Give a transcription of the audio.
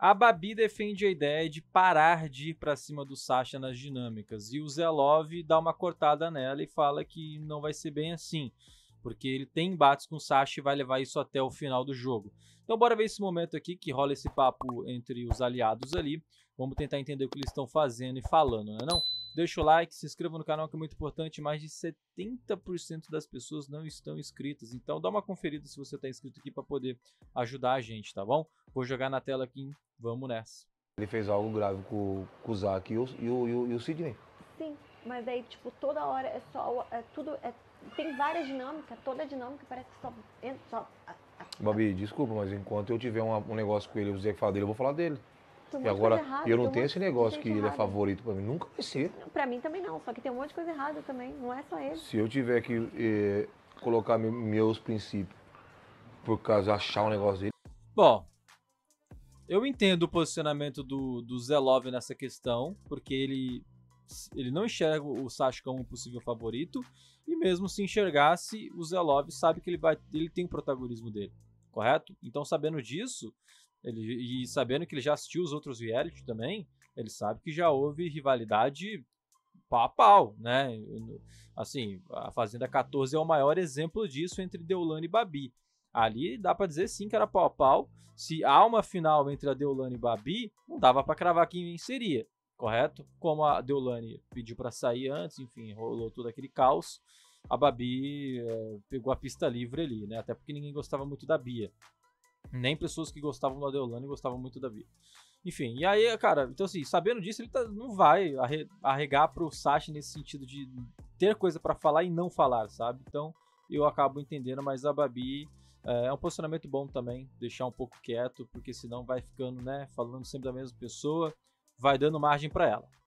A Babi defende a ideia de parar de ir para cima do Sasha nas dinâmicas e o Zelov dá uma cortada nela e fala que não vai ser bem assim, porque ele tem embates com o Sasha e vai levar isso até o final do jogo. Então bora ver esse momento aqui que rola esse papo entre os aliados ali. Vamos tentar entender o que eles estão fazendo e falando, né não? É não? Deixa o like, se inscreva no canal que é muito importante. Mais de 70% das pessoas não estão inscritas. Então dá uma conferida se você está inscrito aqui para poder ajudar a gente, tá bom? Vou jogar na tela aqui. Vamos nessa. Ele fez algo grave com, com o Zac e o, e, o, e o Sidney. Sim, mas aí, tipo, toda hora é só. É tudo. É, tem várias dinâmicas, toda dinâmica parece que só. só a, a, Babi, desculpa, mas enquanto eu tiver uma, um negócio com ele, eu falar dele, eu vou falar dele um e agora, errada, eu não tenho esse negócio que ele é favorito para mim. Nunca vai ser. Para mim também não, só que tem um monte de coisa errada também, não é só ele. Se eu tiver que eh, colocar meus princípios por causa de achar um negócio dele. Bom, eu entendo o posicionamento do, do Zelov nessa questão, porque ele, ele não enxerga o Sasha como um possível favorito, e mesmo se enxergasse, o Zelov sabe que ele, vai, ele tem o protagonismo dele, correto? Então, sabendo disso, ele, e sabendo que ele já assistiu os outros reality também, ele sabe que já houve rivalidade pau a pau, né? Assim, a Fazenda 14 é o maior exemplo disso entre Deolane e Babi. Ali dá para dizer sim que era pau a pau. Se há uma final entre a Deolane e Babi, não dava para cravar quem venceria, correto? Como a Deolane pediu para sair antes, enfim, rolou todo aquele caos. A Babi é, pegou a pista livre ali, né? Até porque ninguém gostava muito da Bia. Nem pessoas que gostavam do Adeolano e gostavam muito da vida. Enfim, e aí, cara, então assim, sabendo disso, ele tá, não vai arregar pro Sachi nesse sentido de ter coisa para falar e não falar, sabe? Então, eu acabo entendendo, mas a Babi é, é um posicionamento bom também, deixar um pouco quieto, porque senão vai ficando, né, falando sempre da mesma pessoa, vai dando margem para ela.